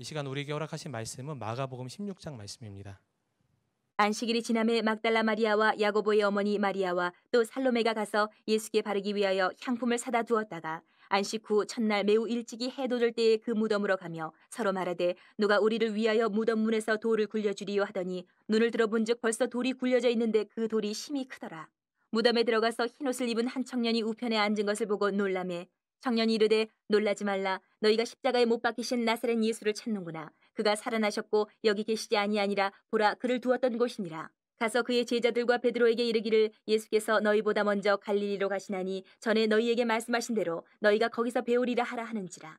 이 시간 우리에게 허락하신 말씀은 마가복음 16장 말씀입니다. 안식일이 지남에 막달라 마리아와 야고보의 어머니 마리아와 또 살로메가 가서 예수께 바르기 위하여 향품을 사다 두었다가 안식 후 첫날 매우 일찍이 해돋을 때에 그 무덤으로 가며 서로 말하되 누가 우리를 위하여 무덤 문에서 돌을 굴려주리요 하더니 눈을 들어본즉 벌써 돌이 굴려져 있는데 그 돌이 심히 크더라. 무덤에 들어가서 흰옷을 입은 한 청년이 우편에 앉은 것을 보고 놀라매 청년이 이르되 놀라지 말라 너희가 십자가에 못 박히신 나사렛 예수를 찾는구나 그가 살아나셨고 여기 계시지 아니하니라 보라 그를 두었던 곳이니라 가서 그의 제자들과 베드로에게 이르기를 예수께서 너희보다 먼저 갈릴리로 가시나니 전에 너희에게 말씀하신 대로 너희가 거기서 배우리라 하라 하는지라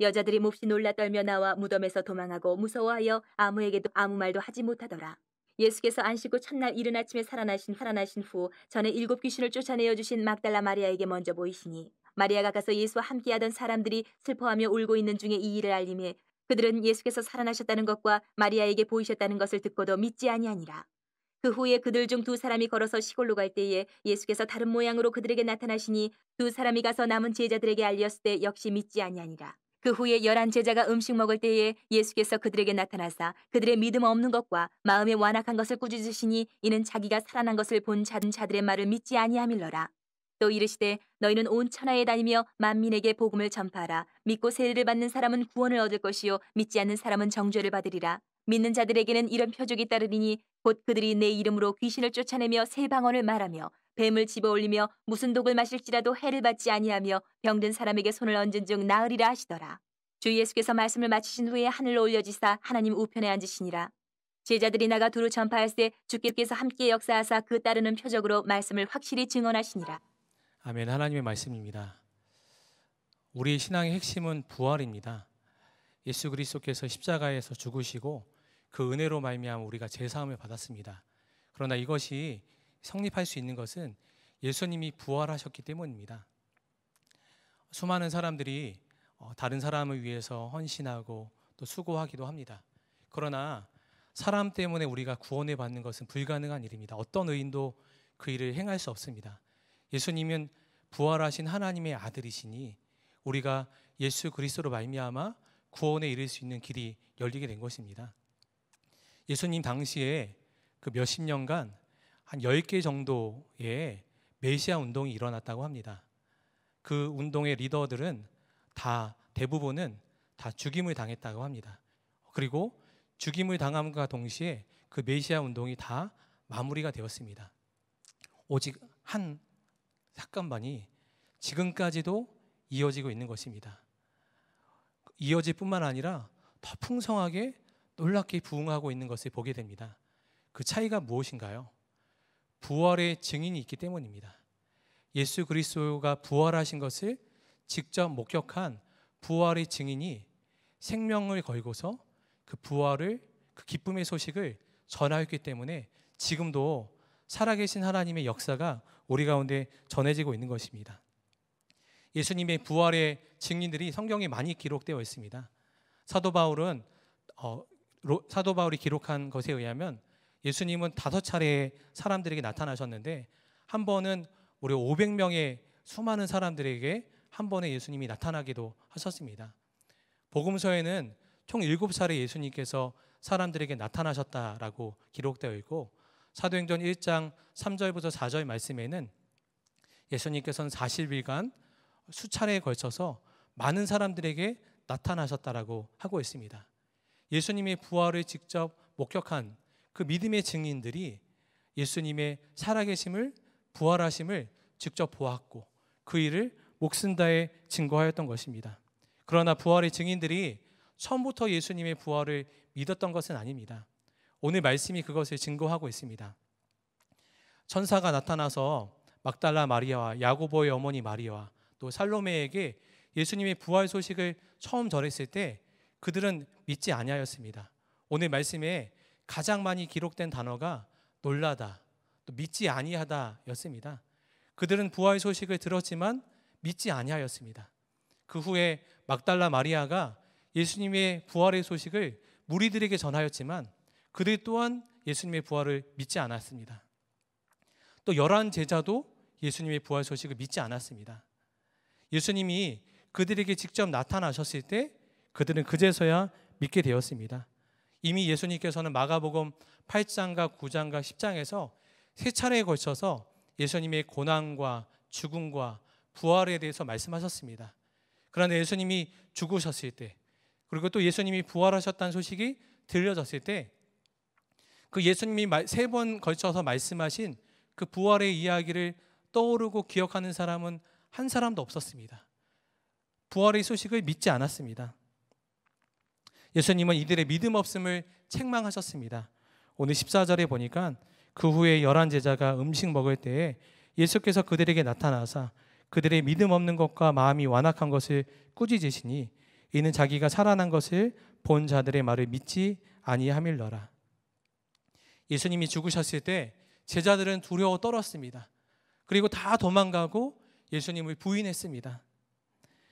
여자들이 몹시 놀라 떨며 나와 무덤에서 도망하고 무서워하여 아무에게도 아무 말도 하지 못하더라 예수께서 안식고 첫날 이른 아침에 살아나신 살아나신 후 전에 일곱 귀신을 쫓아내어 주신 막달라 마리아에게 먼저 보이시니 마리아가 가서 예수와 함께하던 사람들이 슬퍼하며 울고 있는 중에 이 일을 알림해 그들은 예수께서 살아나셨다는 것과 마리아에게 보이셨다는 것을 듣고도 믿지 아니하니라. 그 후에 그들 중 두 사람이 걸어서 시골로 갈 때에 예수께서 다른 모양으로 그들에게 나타나시니 두 사람이 가서 남은 제자들에게 알렸을 때 역시 믿지 아니하니라. 그 후에 열한 제자가 음식 먹을 때에 예수께서 그들에게 나타나사 그들의 믿음 없는 것과 마음의 완악한 것을 꾸짖으시니 이는 자기가 살아난 것을 본 자들의 말을 믿지 아니하밀러라. 또 이르시되 너희는 온 천하에 다니며 만민에게 복음을 전파하라. 믿고 세례를 받는 사람은 구원을 얻을 것이요 믿지 않는 사람은 정죄를 받으리라. 믿는 자들에게는 이런 표적이 따르리니 곧 그들이 내 이름으로 귀신을 쫓아내며 새 방언을 말하며 뱀을 집어올리며 무슨 독을 마실지라도 해를 받지 아니하며 병든 사람에게 손을 얹은 즉 나으리라 하시더라. 주 예수께서 말씀을 마치신 후에 하늘로 올려지사 하나님 우편에 앉으시니라. 제자들이 나가 두루 전파할 때 주께서 함께 역사하사 그 따르는 표적으로 말씀을 확실히 증언하시니라. 아멘. 하나님의 말씀입니다. 우리 신앙의 핵심은 부활입니다. 예수 그리스도께서 십자가에서 죽으시고 그 은혜로 말미암아 우리가 제 사함을 받았습니다. 그러나 이것이 성립할 수 있는 것은 예수님이 부활하셨기 때문입니다. 수많은 사람들이 어, 다른 사람을 위해서 헌신하고 또 수고하기도 합니다. 그러나 사람 때문에 우리가 구원을 받는 것은 불가능한 일입니다. 어떤 의인도 그 일을 행할 수 없습니다. 예수님은 부활하신 하나님의 아들이시니 우리가 예수 그리스도로 말미암아 구원에 이를 수 있는 길이 열리게 된 것입니다. 예수님 당시에 그 몇십 년간 한 10개 정도의 메시아 운동이 일어났다고 합니다. 그 운동의 리더들은 다 대부분은 다 죽임을 당했다고 합니다. 그리고 죽임을 당함과 동시에 그 메시아 운동이 다 마무리가 되었습니다. 오직 한 삭감반이 지금까지도 이어지고 있는 것입니다. 이어질 뿐만 아니라 더 풍성하게 놀랍게 부흥하고 있는 것을 보게 됩니다. 그 차이가 무엇인가요? 부활의 증인이 있기 때문입니다. 예수 그리스도가 부활하신 것을 직접 목격한 부활의 증인이 생명을 걸고서 그 부활을 그 기쁨의 소식을 전하였기 때문에 지금도 살아계신 하나님의 역사가 우리 가운데 전해지고 있는 것입니다. 예수님의 부활의 증인들이 성경에 많이 기록되어 있습니다. 사도 바울은 어, 로, 사도 바울이 기록한 것에 의하면 예수님은 다섯 차례 사람들에게 나타나셨는데 한 번은 무려 500명의 수많은 사람들에게 한 번에 예수님이 나타나기도 하셨습니다. 복음서에는 총 7차례 예수님께서 사람들에게 나타나셨다라고 기록되어 있고 사도행전 1장 3절부터 4절 말씀에는 예수님께서는 40일간 수차례에 걸쳐서 많은 사람들에게 나타나셨다라고 하고 있습니다. 예수님의 부활을 직접 목격한 그 믿음의 증인들이 예수님의 살아계심을 부활하심을 직접 보았고 그 일을 목숨다에 증거하였던 것입니다. 그러나 부활의 증인들이 처음부터 예수님의 부활을 믿었던 것은 아닙니다. 오늘 말씀이 그것을 증거하고 있습니다. 천사가 나타나서 막달라 마리아와 야고보의 어머니 마리아와 또 살로메에게 예수님의 부활 소식을 처음 전했을 때 그들은 믿지 아니하였습니다. 오늘 말씀에 가장 많이 기록된 단어가 놀라다, 또 믿지 아니하다였습니다. 그들은 부활 소식을 들었지만 믿지 아니하였습니다. 그 후에 막달라 마리아가 예수님의 부활의 소식을 무리들에게 전하였지만 그들 또한 예수님의 부활을 믿지 않았습니다. 또 열한 제자도 예수님의 부활 소식을 믿지 않았습니다. 예수님이 그들에게 직접 나타나셨을 때 그들은 그제서야 믿게 되었습니다. 이미 예수님께서는 마가복음 8장과 9장과 10장에서 세 차례에 걸쳐서 예수님의 고난과 죽음과 부활에 대해서 말씀하셨습니다. 그런데 예수님이 죽으셨을 때 그리고 또 예수님이 부활하셨다는 소식이 들려졌을 때그 예수님이 세 번 걸쳐서 말씀하신 그 부활의 이야기를 떠오르고 기억하는 사람은 한 사람도 없었습니다. 부활의 소식을 믿지 않았습니다. 예수님은 이들의 믿음 없음을 책망하셨습니다. 오늘 14절에 보니까 그 후에 열한 제자가 음식 먹을 때에 예수께서 그들에게 나타나사 그들의 믿음 없는 것과 마음이 완악한 것을 꾸짖으시니 이는 자기가 살아난 것을 본 자들의 말을 믿지 아니하밀러라. 예수님이 죽으셨을 때 제자들은 두려워 떨었습니다. 그리고 다 도망가고 예수님을 부인했습니다.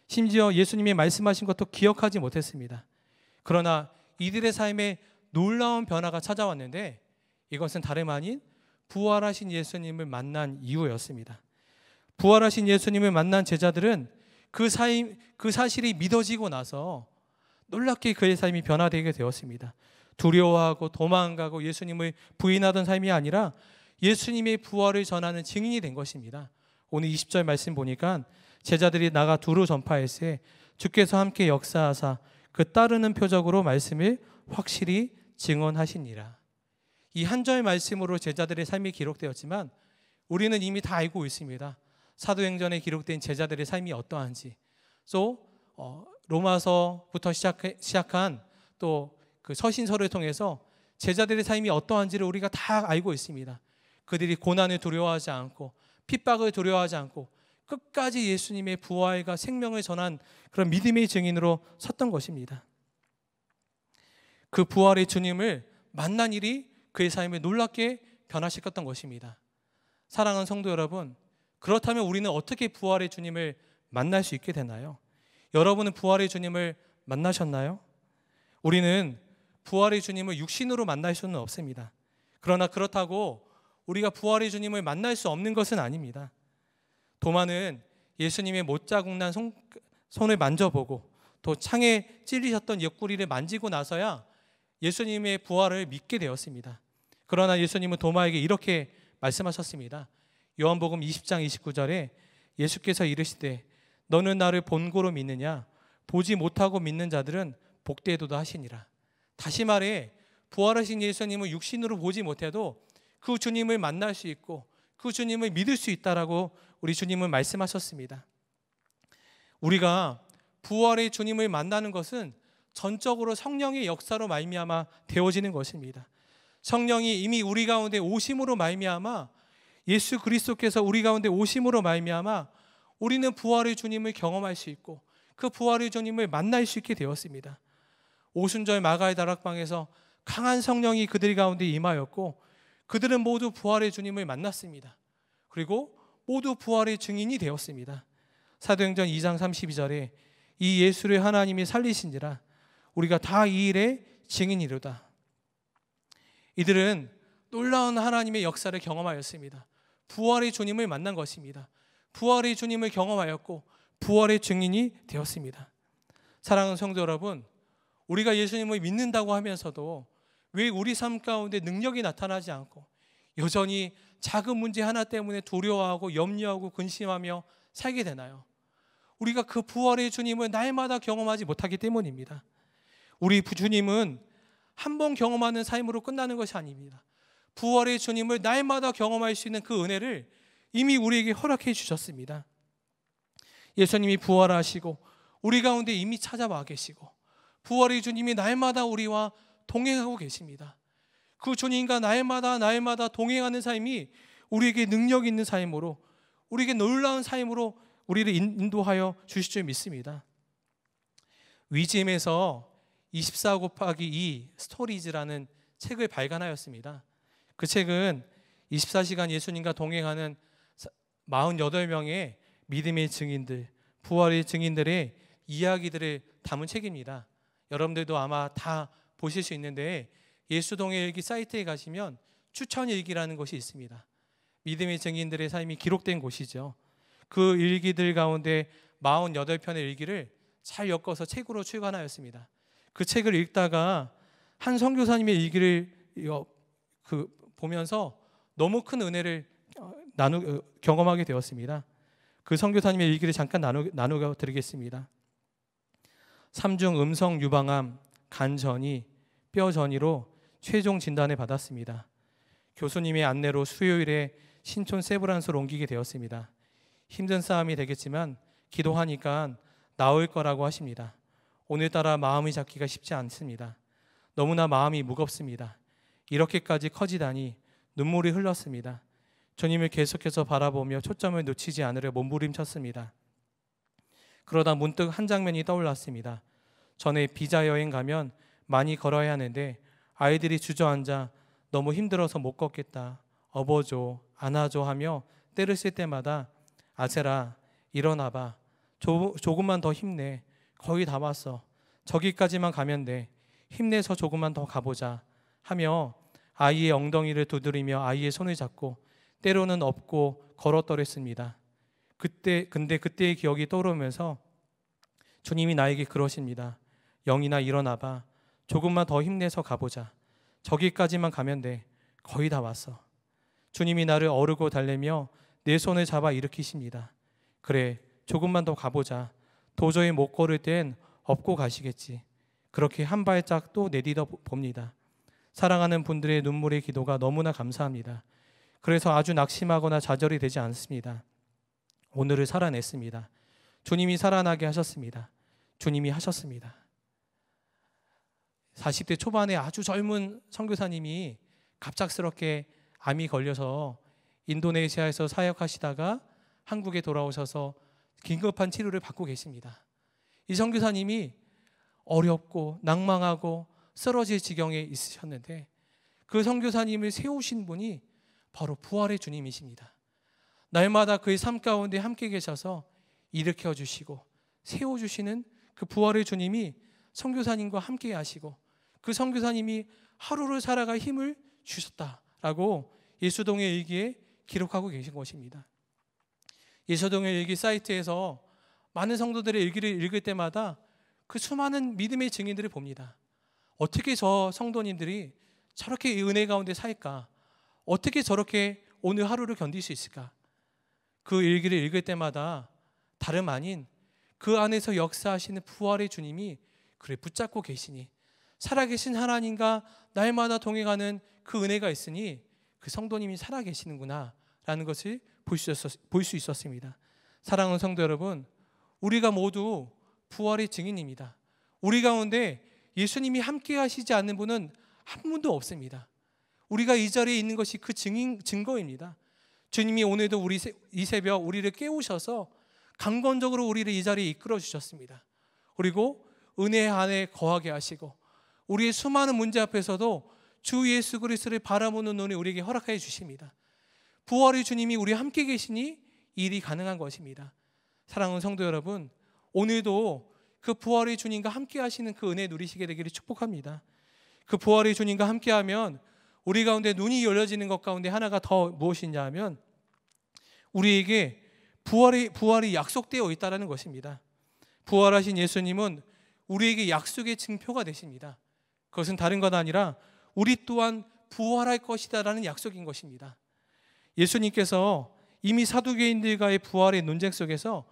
심지어 예수님이 말씀하신 것도 기억하지 못했습니다. 그러나 이들의 삶에 놀라운 변화가 찾아왔는데 이것은 다름 아닌 부활하신 예수님을 만난 이후였습니다. 부활하신 예수님을 만난 제자들은 그, 사임, 그 사실이 믿어지고 나서 놀랍게 그의 삶이 변화되게 되었습니다. 두려워하고 도망가고 예수님을 부인하던 삶이 아니라 예수님의 부활을 전하는 증인이 된 것입니다. 오늘 20절 말씀 보니까 제자들이 나가 두루 전파했으에 주께서 함께 역사하사 그 따르는 표적으로 말씀을 확실히 증언하시니라. 이 한절 말씀으로 제자들의 삶이 기록되었지만 우리는 이미 다 알고 있습니다. 사도행전에 기록된 제자들의 삶이 어떠한지. 또 어, 로마서부터 시작, 시작한 또그 서신서를 통해서 제자들의 삶이 어떠한지를 우리가 다 알고 있습니다. 그들이 고난을 두려워하지 않고 핍박을 두려워하지 않고 끝까지 예수님의 부활과 생명을 전한 그런 믿음의 증인으로 섰던 것입니다. 그 부활의 주님을 만난 일이 그의 삶을 놀랍게 변화시켰던 것입니다. 사랑하는 성도 여러분, 그렇다면 우리는 어떻게 부활의 주님을 만날 수 있게 되나요? 여러분은 부활의 주님을 만나셨나요? 우리는 부활의 주님을 육신으로 만날 수는 없습니다. 그러나 그렇다고 우리가 부활의 주님을 만날 수 없는 것은 아닙니다. 도마는 예수님의 못자국난 손, 손을 만져보고 또 창에 찔리셨던 옆구리를 만지고 나서야 예수님의 부활을 믿게 되었습니다. 그러나 예수님은 도마에게 이렇게 말씀하셨습니다. 요한복음 20장 29절에 예수께서 이르시되 너는 나를 본고로 믿느냐 보지 못하고 믿는 자들은 복되도다 하시니라. 다시 말해 부활하신 예수님을 육신으로 보지 못해도 그 주님을 만날 수 있고 그 주님을 믿을 수 있다라고 우리 주님은 말씀하셨습니다. 우리가 부활의 주님을 만나는 것은 전적으로 성령의 역사로 말미암아 되어지는 것입니다. 성령이 이미 우리 가운데 오심으로 말미암아 예수 그리스도께서 우리 가운데 오심으로 말미암아 우리는 부활의 주님을 경험할 수 있고 그 부활의 주님을 만날 수 있게 되었습니다. 오순절 마가의 다락방에서 강한 성령이 그들 가운데 임하였고 그들은 모두 부활의 주님을 만났습니다. 그리고 모두 부활의 증인이 되었습니다. 사도행전 2장 32절에 이 예수를 하나님이 살리신지라 우리가 다 이 일의 증인이로다. 이들은 놀라운 하나님의 역사를 경험하였습니다. 부활의 주님을 만난 것입니다. 부활의 주님을 경험하였고 부활의 증인이 되었습니다. 사랑하는 성도 여러분, 우리가 예수님을 믿는다고 하면서도 왜 우리 삶 가운데 능력이 나타나지 않고 여전히 작은 문제 하나 때문에 두려워하고 염려하고 근심하며 살게 되나요? 우리가 그 부활의 주님을 날마다 경험하지 못하기 때문입니다. 우리 부 주님은 한 번 경험하는 삶으로 끝나는 것이 아닙니다. 부활의 주님을 날마다 경험할 수 있는 그 은혜를 이미 우리에게 허락해 주셨습니다. 예수님이 부활하시고 우리 가운데 이미 찾아와 계시고 부활의 주님이 날마다 우리와 동행하고 계십니다. 그 주님과 날마다 날마다 동행하는 삶이 우리에게 능력 있는 삶으로 우리에게 놀라운 삶으로 우리를 인도하여 주실 줄 믿습니다. 위즈에서 24 곱하기 2 스토리즈라는 책을 발간하였습니다. 그 책은 24시간 예수님과 동행하는 48명의 믿음의 증인들, 부활의 증인들의 이야기들을 담은 책입니다. 여러분들도 아마 다 보실 수 있는데 예수동일기 의 사이트에 가시면 추천일기라는 것이 있습니다. 믿음의 증인들의 삶이 기록된 곳이죠. 그 일기들 가운데 48편의 일기를 잘 엮어서 책으로 출간하였습니다. 그 책을 읽다가 한 선교사님의 일기를 그 보면서 너무 큰 은혜를 어, 나누 어, 경험하게 되었습니다. 그 선교사님의 일기를 잠깐 나누 나누어 드리겠습니다. 3중 음성 유방암, 간 전이, 뼈 전이로 최종 진단을 받았습니다. 교수님의 안내로 수요일에 신촌 세브란스로 옮기게 되었습니다. 힘든 싸움이 되겠지만 기도하니까 나올 거라고 하십니다. 오늘따라 마음이 잡기가 쉽지 않습니다. 너무나 마음이 무겁습니다. 이렇게까지 커지다니 눈물이 흘렀습니다. 주님을 계속해서 바라보며 초점을 놓치지 않으려 몸부림쳤습니다. 그러다 문득 한 장면이 떠올랐습니다. 전에 비자 여행 가면 많이 걸어야 하는데 아이들이 주저앉아 너무 힘들어서 못 걷겠다. 업어줘, 안아줘 하며 때를 쓸 때마다 아세라, 일어나봐. 조, 조금만 더 힘내. 거의 다 왔어. 저기까지만 가면 돼. 힘내서 조금만 더 가보자. 하며 아이의 엉덩이를 두드리며 아이의 손을 잡고 때로는 업고 걸어떨었습니다. 그때 근데 그때의 기억이 떠오르면서 주님이 나에게 그러십니다. 영이나 일어나 봐. 조금만 더 힘내서 가보자. 저기까지만 가면 돼. 거의 다 왔어. 주님이 나를 어르고 달래며 내 손을 잡아 일으키십니다. 그래, 조금만 더 가보자. 도저히 못 걸을 땐 업고 가시겠지. 그렇게 한 발짝 또 내디뎌 봅니다. 사랑하는 분들의 눈물의 기도가 너무나 감사합니다. 그래서 아주 낙심하거나 좌절이 되지 않습니다. 오늘을 살아냈습니다. 주님이 살아나게 하셨습니다. 주님이 하셨습니다. 40대 초반에 아주 젊은 선교사님이 갑작스럽게 암이 걸려서 인도네시아에서 사역하시다가 한국에 돌아오셔서 긴급한 치료를 받고 계십니다. 이 선교사님이 어렵고 낭망하고 쓰러질 지경에 있으셨는데 그 선교사님을 세우신 분이 바로 부활의 주님이십니다. 날마다 그의 삶 가운데 함께 계셔서 일으켜 주시고 세워 주시는 그 부활의 주님이 성교사님과 함께 하시고 그성교사님이 하루를 살아갈 힘을 주셨다라고 예수동의 일기에 기록하고 계신 것입니다. 예수동의 일기 사이트에서 많은 성도들의 일기를 읽을 때마다 그 수많은 믿음의 증인들을 봅니다. 어떻게 저 성도님들이 저렇게 은혜 가운데 살까? 어떻게 저렇게 오늘 하루를 견딜 수 있을까? 그 일기를 읽을 때마다 다름 아닌 그 안에서 역사하시는 부활의 주님이 그를 붙잡고 계시니 살아계신 하나님과 날마다 동행하는 그 은혜가 있으니 그 성도님이 살아계시는구나 라는 것을 볼 수 있었습니다. 사랑하는 성도 여러분, 우리가 모두 부활의 증인입니다. 우리 가운데 예수님이 함께 하시지 않는 분은 한 분도 없습니다. 우리가 이 자리에 있는 것이 그 증인, 증거입니다. 주님이 오늘도 우리 이 새벽 우리를 깨우셔서 강건적으로 우리를 이 자리에 이끌어 주셨습니다. 그리고 은혜 안에 거하게 하시고 우리의 수많은 문제 앞에서도 주 예수 그리스도를 바라보는 눈을 우리에게 허락해 주십니다. 부활의 주님이 우리 함께 계시니 일이 가능한 것입니다. 사랑하는 성도 여러분, 오늘도 그 부활의 주님과 함께 하시는 그 은혜 누리시게 되기를 축복합니다. 그 부활의 주님과 함께 하면 우리 가운데 눈이 열려지는 것 가운데 하나가 더 무엇이냐 하면 우리에게 부활이, 부활이 약속되어 있다는 것입니다. 부활하신 예수님은 우리에게 약속의 증표가 되십니다. 그것은 다른 것 아니라 우리 또한 부활할 것이다라는 약속인 것입니다. 예수님께서 이미 사두개인들과의 부활의 논쟁 속에서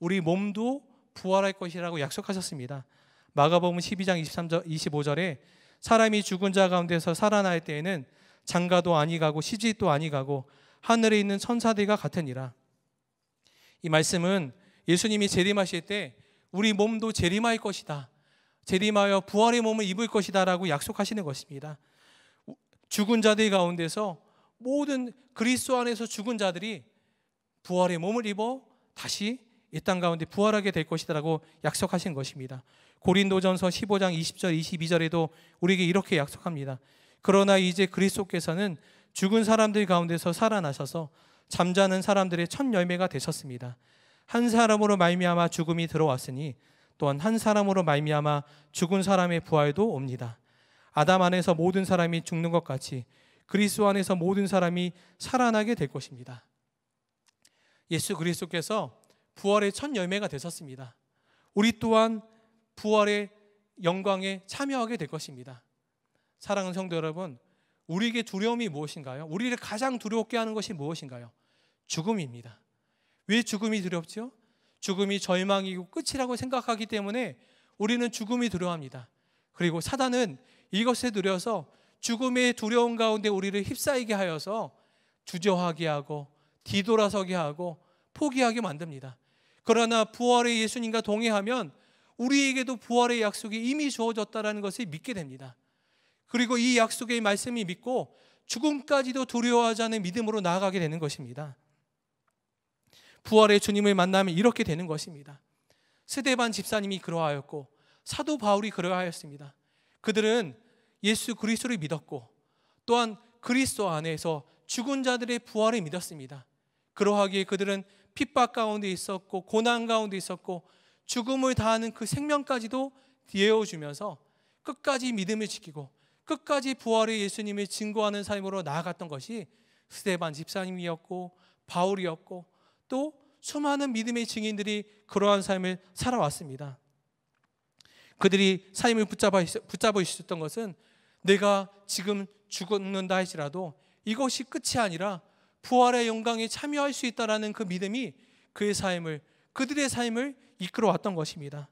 우리 몸도 부활할 것이라고 약속하셨습니다. 마가복음 12장 23절, 25절에 사람이 죽은 자 가운데서 살아날 때에는 장가도 아니 가고 시집도 아니 가고 하늘에 있는 천사들과 같으니라. 이 말씀은 예수님이 재림하실 때 우리 몸도 재림할 것이다. 재림하여 부활의 몸을 입을 것이다라고 약속하시는 것입니다. 죽은 자들 가운데서 모든 그리스도 안에서 죽은 자들이 부활의 몸을 입어 다시 이땅 가운데 부활하게 될 것이다라고 약속하신 것입니다. 고린도전서 15장 20절 22절에도 우리에게 이렇게 약속합니다. 그러나 이제 그리스도께서는 죽은 사람들 가운데서 살아나셔서 잠자는 사람들의 첫 열매가 되셨습니다. 한 사람으로 말미암아 죽음이 들어왔으니 또한 한 사람으로 말미암아 죽은 사람의 부활도 옵니다. 아담 안에서 모든 사람이 죽는 것 같이 그리스도 안에서 모든 사람이 살아나게 될 것입니다. 예수 그리스도께서 부활의 첫 열매가 되셨습니다. 우리 또한 부활의 영광에 참여하게 될 것입니다. 사랑하는 성도 여러분, 우리에게 두려움이 무엇인가요? 우리를 가장 두렵게 하는 것이 무엇인가요? 죽음입니다. 왜 죽음이 두렵죠? 죽음이 절망이고 끝이라고 생각하기 때문에 우리는 죽음이 두려워합니다. 그리고 사단은 이것에 두려워서 죽음의 두려움 가운데 우리를 휩싸이게 하여서 주저하게 하고 뒤돌아서게 하고 포기하게 만듭니다. 그러나 부활의 예수님과 동의하면 우리에게도 부활의 약속이 이미 주어졌다라는 것을 믿게 됩니다. 그리고 이 약속의 말씀이 믿고 죽음까지도 두려워하지 않은 믿음으로 나아가게 되는 것입니다. 부활의 주님을 만나면 이렇게 되는 것입니다. 스데반 집사님이 그러하였고 사도 바울이 그러하였습니다. 그들은 예수 그리스도를 믿었고 또한 그리스도 안에서 죽은 자들의 부활을 믿었습니다. 그러하기에 그들은 핍박 가운데 있었고 고난 가운데 있었고 죽음을 다하는 그 생명까지도 예어주면서 끝까지 믿음을 지키고 끝까지 부활의 예수님을 증거하는 삶으로 나아갔던 것이 스테반 집사님이었고 바울이었고 또 수많은 믿음의 증인들이 그러한 삶을 살아왔습니다. 그들이 삶을 붙잡아, 붙잡아 있었던 것은 내가 지금 죽는다 할지라도 이것이 끝이 아니라 부활의 영광에 참여할 수 있다라는 그 믿음이 그의 삶을 그들의 삶을 이끌어 왔던 것입니다.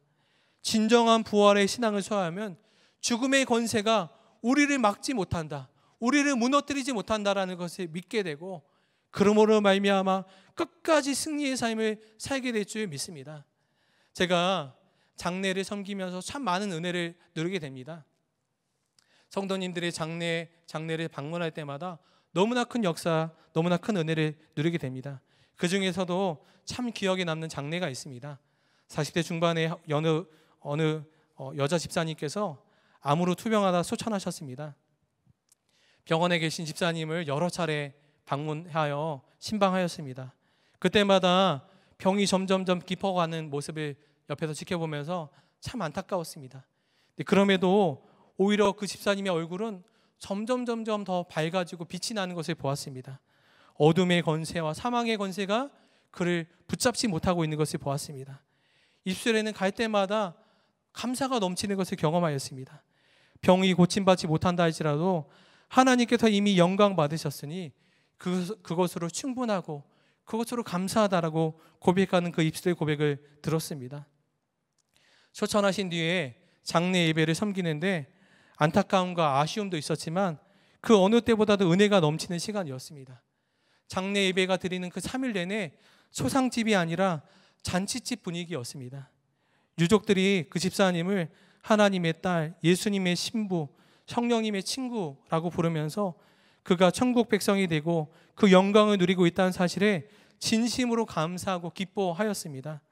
진정한 부활의 신앙을 소화하면 죽음의 권세가 우리를 막지 못한다. 우리를 무너뜨리지 못한다라는 것을 믿게 되고 그러므로 말미암아 끝까지 승리의 삶을 살게 될 줄 믿습니다. 제가 장례를 섬기면서 참 많은 은혜를 누리게 됩니다. 성도님들의 장례 장례를 방문할 때마다 너무나 큰 역사, 너무나 큰 은혜를 누리게 됩니다. 그 중에서도 참 기억에 남는 장례가 있습니다. 40대 중반의 어느, 어느 여자 집사님께서 암으로 투병하다 소천하셨습니다. 병원에 계신 집사님을 여러 차례 방문하여 신방하였습니다. 그때마다 병이 점점점 깊어가는 모습을 옆에서 지켜보면서 참 안타까웠습니다. 그럼에도 오히려 그 집사님의 얼굴은 점점 점점 더 밝아지고 빛이 나는 것을 보았습니다. 어둠의 권세와 사망의 권세가 그를 붙잡지 못하고 있는 것을 보았습니다. 입술에는 갈 때마다 감사가 넘치는 것을 경험하였습니다. 병이 고침받지 못한다 할지라도 하나님께서 이미 영광 받으셨으니 그, 그것으로 충분하고 그것으로 감사하다라고 고백하는 그 입술의 고백을 들었습니다. 초청하신 뒤에 장례 예배를 섬기는데 안타까움과 아쉬움도 있었지만 그 어느 때보다도 은혜가 넘치는 시간이었습니다. 장례 예배가 드리는 그 3일 내내 소상집이 아니라 잔치집 분위기였습니다. 유족들이 그 집사님을 하나님의 딸, 예수님의 신부, 성령님의 친구라고 부르면서 그가 천국 백성이 되고 그 영광을 누리고 있다는 사실에 진심으로 감사하고 기뻐하였습니다.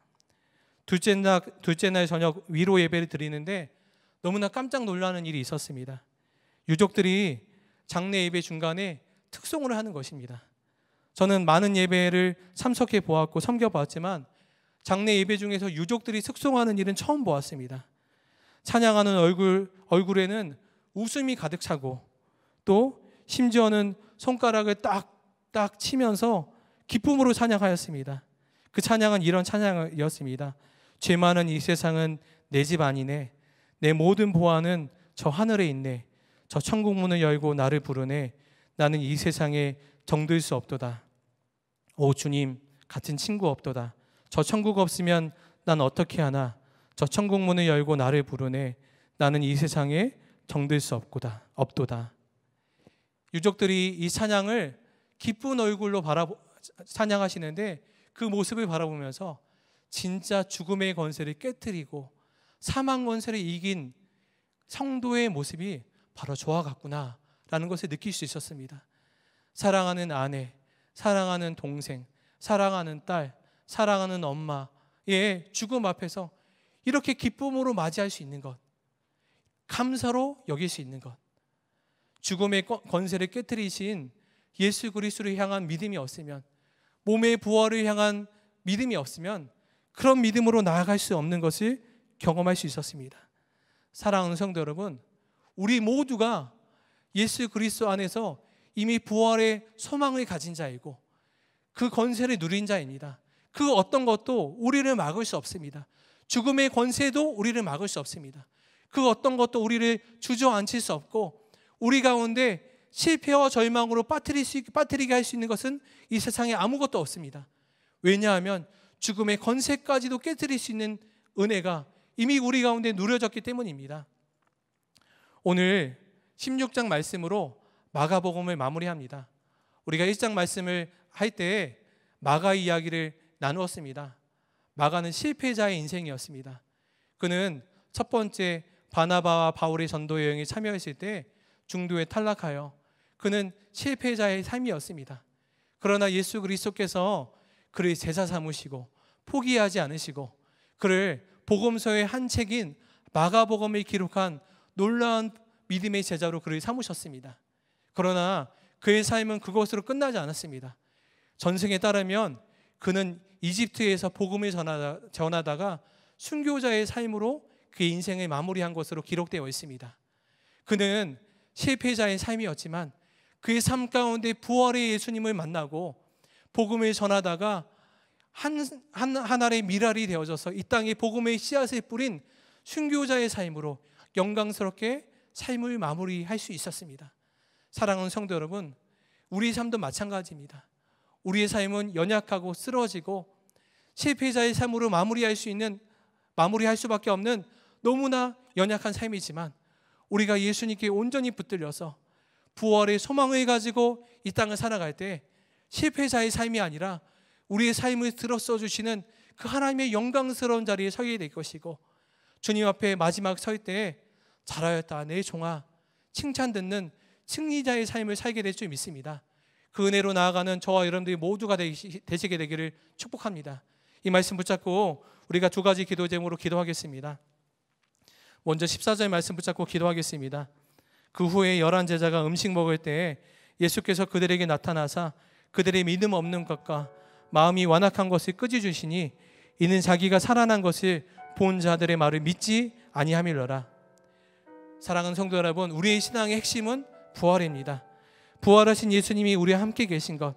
둘째 날, 둘째 날 저녁 위로 예배를 드리는데 너무나 깜짝 놀라는 일이 있었습니다. 유족들이 장례 예배 중간에 특송을 하는 것입니다. 저는 많은 예배를 참석해 보았고 섬겨 보았지만 장례 예배 중에서 유족들이 특송하는 일은 처음 보았습니다. 찬양하는 얼굴 얼굴에는 웃음이 가득 차고 또 심지어는 손가락을 딱딱 치면서 기쁨으로 찬양하였습니다. 그 찬양은 이런 찬양이었습니다. 죄 많은 이 세상은 내 집 아니네. 내 모든 보안은 저 하늘에 있네. 저 천국 문을 열고 나를 부르네. 나는 이 세상에 정들 수 없도다. 오 주님, 같은 친구 없도다. 저 천국 없으면 난 어떻게 하나? 저 천국 문을 열고 나를 부르네. 나는 이 세상에 정들 수 없고다. 없도다. 유족들이 이 찬양을 기쁜 얼굴로 바라 찬양하시는데 그 모습을 바라보면서 진짜 죽음의 권세를 깨뜨리고 사망 원세를 이긴 성도의 모습이 바로 저와 같구나라는 것을 느낄 수 있었습니다. 사랑하는 아내, 사랑하는 동생, 사랑하는 딸, 사랑하는 엄마의 죽음 앞에서 이렇게 기쁨으로 맞이할 수 있는 것, 감사로 여길 수 있는 것, 죽음의 권세를 깨뜨리신 예수 그리스도를 향한 믿음이 없으면, 몸의 부활을 향한 믿음이 없으면 그런 믿음으로 나아갈 수 없는 것을 경험할 수 있었습니다. 사랑하는 성도 여러분, 우리 모두가 예수 그리스도 안에서 이미 부활의 소망을 가진 자이고 그 권세를 누린 자입니다. 그 어떤 것도 우리를 막을 수 없습니다. 죽음의 권세도 우리를 막을 수 없습니다. 그 어떤 것도 우리를 주저앉힐 수 없고 우리 가운데 실패와 절망으로 빠뜨릴 수, 빠뜨리게 할 수 있는 것은 이 세상에 아무것도 없습니다. 왜냐하면 죽음의 권세까지도 깨뜨릴 수 있는 은혜가 이미 우리 가운데 누려졌기 때문입니다. 오늘 16장 말씀으로 마가복음을 마무리합니다. 우리가 1장 말씀을 할 때 마가 이야기를 나누었습니다. 마가는 실패자의 인생이었습니다. 그는 첫 번째 바나바와 바울의 전도 여행에 참여했을 때 중도에 탈락하여 그는 실패자의 삶이었습니다. 그러나 예수 그리스도께서 그를 제사 삼으시고 포기하지 않으시고 그를 복음서의 한 책인 마가복음을 기록한 놀라운 믿음의 제자로 그를 삼으셨습니다. 그러나 그의 삶은 그것으로 끝나지 않았습니다. 전생에 따르면 그는 이집트에서 복음을 전하다, 가 순교자의 삶으로 그의 인생을 마무리한 것으로 기록되어 있습니다. 그는 실패자의 삶이었지만 그의 삶 가운데 부활의 예수님을 만나고 복음을 전하다가 한, 한, 한 알의 미랄이 되어져서 이 땅에 복음의 씨앗을 뿌린 순교자의 삶으로 영광스럽게 삶을 마무리할 수 있었습니다. 사랑하는 성도 여러분, 우리 삶도 마찬가지입니다. 우리의 삶은 연약하고 쓰러지고 실패자의 삶으로 마무리할 수 있는 마무리할 수밖에 없는 너무나 연약한 삶이지만 우리가 예수님께 온전히 붙들려서 부활의 소망을 가지고 이 땅을 살아갈 때 실패자의 삶이 아니라 우리의 삶을 들어 써주시는 그 하나님의 영광스러운 자리에 서게 될 것이고 주님 앞에 마지막 설 때에 잘하였다 내 종아 칭찬 듣는 승리자의 삶을 살게 될 줄 믿습니다. 그 은혜로 나아가는 저와 여러분들이 모두가 되시게 되기를 축복합니다. 이 말씀 붙잡고 우리가 두 가지 기도 제목으로 기도하겠습니다. 먼저 14절 말씀 붙잡고 기도하겠습니다. 그 후에 열한 제자가 음식 먹을 때에 예수께서 그들에게 나타나사 그들의 믿음 없는 것과 마음이 완악한 것을 끄지주시니 이는 자기가 살아난 것을 본 자들의 말을 믿지 아니함이러라. 사랑하는 성도 여러분, 우리의 신앙의 핵심은 부활입니다. 부활하신 예수님이 우리와 함께 계신 것.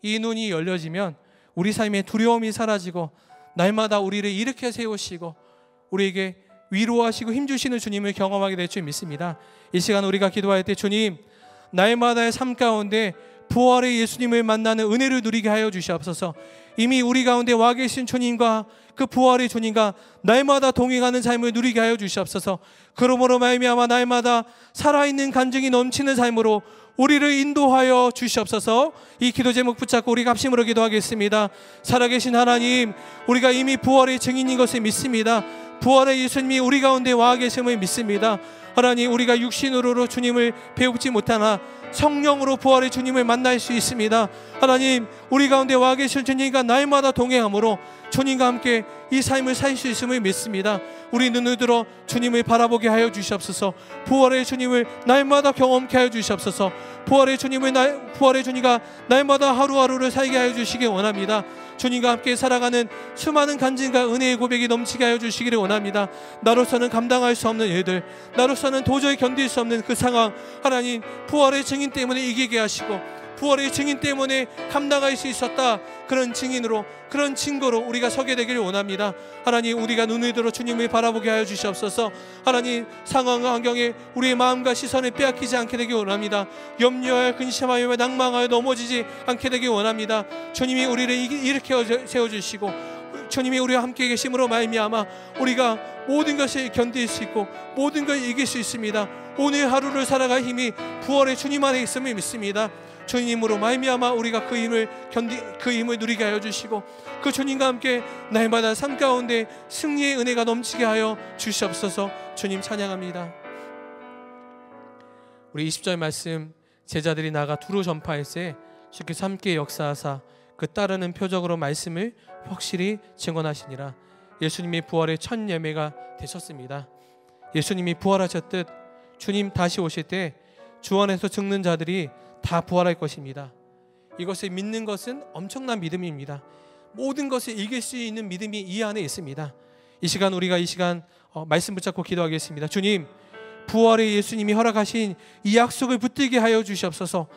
이 눈이 열려지면 우리 삶의 두려움이 사라지고 날마다 우리를 일으켜 세우시고 우리에게 위로하시고 힘주시는 주님을 경험하게 될 줄 믿습니다. 이 시간 우리가 기도할 때 주님, 날마다의 삶 가운데 부활의 예수님을 만나는 은혜를 누리게 하여 주시옵소서. 이미 우리 가운데 와 계신 주님과 그 부활의 주님과 날마다 동행하는 삶을 누리게 하여 주시옵소서. 그러므로 말미암아 날마다 살아있는 간증이 넘치는 삶으로 우리를 인도하여 주시옵소서. 이 기도 제목 붙잡고 우리 합심으로 기도하겠습니다. 살아계신 하나님, 우리가 이미 부활의 증인인 것을 믿습니다. 부활의 예수님이 우리 가운데 와 계심을 믿습니다. 하나님 우리가 육신으로 주님을 배우지 못하나 성령으로 부활의 주님을 만날 수 있습니다. 하나님 우리 가운데 와 계신 주님과 날마다 동행함으로 주님과 함께 이 삶을 살 수 있음을 믿습니다. 우리 눈을 들어 주님을 바라보게 하여 주시옵소서. 부활의 주님을 날마다 경험케 하여 주시옵소서. 부활의 주님을 날 부활의 주님과 날마다 하루하루를 살게 하여 주시기 원합니다. 주님과 함께 살아가는 수많은 간증과 은혜의 고백이 넘치게 하여 주시기를 원합니다. 나로서는 감당할 수 없는 일들, 나로서는 도저히 견딜 수 없는 그 상황, 하나님 부활의 증인 때문에 이기게 하시고 부활의 증인 때문에 감당할 수 있었다. 그런 증인으로 그런 증거로 우리가 서게 되기를 원합니다. 하나님 우리가 눈을 들어 주님을 바라보게 하여 주시옵소서. 하나님 상황과 환경에 우리의 마음과 시선을 빼앗기지 않게 되기 원합니다. 염려하여 근심하여 낭망하여 넘어지지 않게 되기 원합니다. 주님이 우리를 일으켜 세워 주시고 주님이 우리와 함께 계심으로 말미암아 우리가 모든 것을 견딜 수 있고 모든 걸 이길 수 있습니다. 오늘 하루를 살아갈 힘이 부활의 주님 안에 있음을 믿습니다. 주님으로 말미암아 우리가 그 힘을 견디 그 힘을 누리게 하여 주시고 그 주님과 함께 날마다 삶 가운데 승리의 은혜가 넘치게 하여 주시옵소서 주님 찬양합니다. 우리 20절 말씀 제자들이 나가 두루 전파했을 주께서 함께 역사하사 그 따르는 표적으로 말씀을 확실히 증언하시니라 예수님이 부활의 첫 예매가 되셨습니다. 예수님이 부활하셨듯 주님 다시 오실 때주 안에서 죽는 자들이 다 부활할 것입니다. 이것을 믿는 것은 엄청난 믿음입니다. 모든 것을 이길 수 있는 믿음이 이 안에 있습니다. 이 시간 우리가 이 시간 어, 말씀 붙잡고 기도하겠습니다. 주님, 부활의 예수님이 허락하신 이 약속을 붙들게 하여 주시옵소서.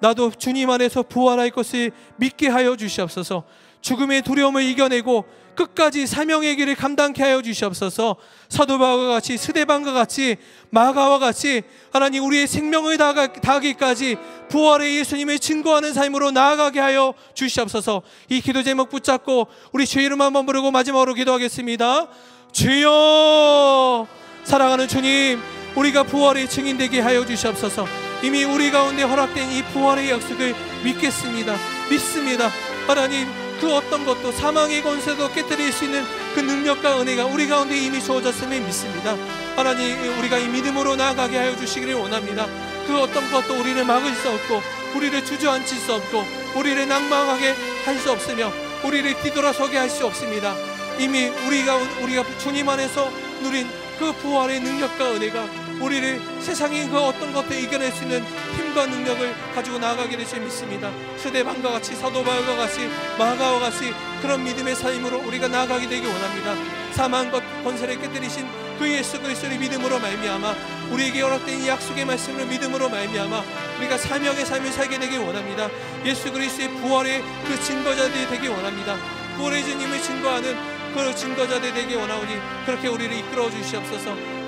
나도 주님 안에서 부활할 것을 믿게 하여 주시옵소서. 죽음의 두려움을 이겨내고 끝까지 사명의 길을 감당케 하여 주시옵소서 사도바와 같이 스데반과 같이 마가와 같이 하나님 우리의 생명을 다하기까지 부활의 예수님을 증거하는 삶으로 나아가게 하여 주시옵소서 이 기도 제목 붙잡고 우리 주 이름 한번 부르고 마지막으로 기도하겠습니다 주여 사랑하는 주님 우리가 부활의 증인되게 하여 주시옵소서 이미 우리 가운데 허락된 이 부활의 약속을 믿겠습니다 믿습니다 하나님 그 어떤 것도 사망의 권세도 깨뜨릴 수 있는 그 능력과 은혜가 우리 가운데 이미 주어졌음을 믿습니다. 하나님 우리가 이 믿음으로 나아가게 하여 주시기를 원합니다. 그 어떤 것도 우리를 막을 수 없고 우리를 주저앉힐 수 없고 우리를 낭망하게 할 수 없으며 우리를 뒤돌아서게 할 수 없습니다. 이미 우리가 우리가 주님 안에서 누린 그 부활의 능력과 은혜가 우리를 세상의 그 어떤 것도 이겨낼 수 있는 힘과 능력을 가지고 나아가기를 주님 믿습니다. 스데반과 같이 사도바울과 같이 마가와 같이 그런 믿음의 삶으로 우리가 나아가게 되기 원합니다. 사망 것 권세를 깨뜨리신 그 예수 그리스도의 믿음으로 말미암아 우리에게 허락된 이 약속의 말씀을 믿음으로 말미암아 우리가 사명의 삶을 살게 되기 원합니다. 예수 그리스도의 부활의 그 증거자들이 되기 원합니다. 부활의 주님을 증거하는 그 증거자들이 되기 원하오니 그렇게 우리를 이끌어 주시옵소서.